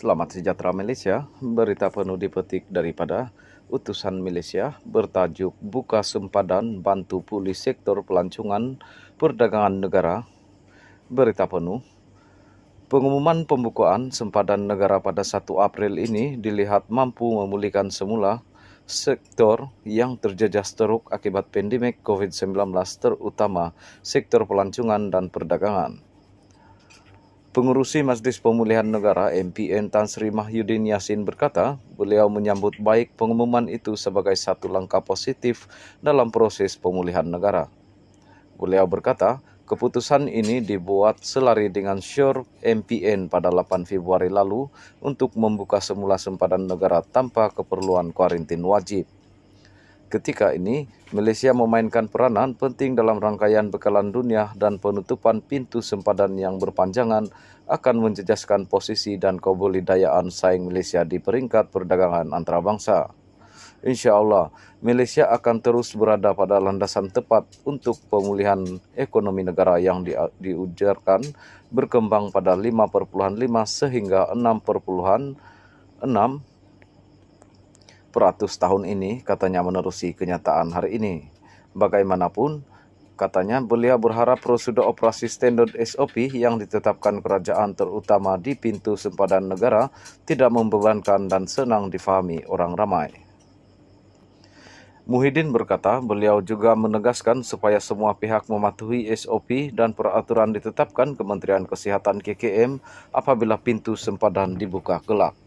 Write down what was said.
Selamat sejahtera Malaysia, berita penuh dipetik daripada utusan Malaysia bertajuk Buka Sempadan Bantu Pulih Sektor Pelancongan Perdagangan Negara. Berita penuh Pengumuman pembukaan sempadan negara pada 1 April ini dilihat mampu memulihkan semula sektor yang terjejas teruk akibat pandemik COVID-19 terutama sektor pelancongan dan perdagangan. Pengurusi Masjid Pemulihan Negara MPN Tan Sri Mahyudin Yassin berkata, beliau menyambut baik pengumuman itu sebagai satu langkah positif dalam proses pemulihan negara. Beliau berkata, keputusan ini dibuat selari dengan syur MPN pada 8 Februari lalu untuk membuka semula sempadan negara tanpa keperluan kuarantin wajib. Ketika ini, Malaysia memainkan peranan penting dalam rangkaian bekalan dunia dan penutupan pintu sempadan yang berpanjangan akan menjejaskan posisi dan kebudayaan saing Malaysia di peringkat perdagangan antarabangsa. Insya Allah, Malaysia akan terus berada pada landasan tepat untuk pemulihan ekonomi negara yang di, diujarkan berkembang pada 5.5 sehingga 6.6 Peratus tahun ini katanya menerusi kenyataan hari ini. Bagaimanapun, katanya beliau berharap prosedur operasi standar SOP yang ditetapkan kerajaan terutama di pintu sempadan negara tidak membebankan dan senang difahami orang ramai. Muhyiddin berkata, beliau juga menegaskan supaya semua pihak mematuhi SOP dan peraturan ditetapkan Kementerian Kesehatan KKM apabila pintu sempadan dibuka kelak.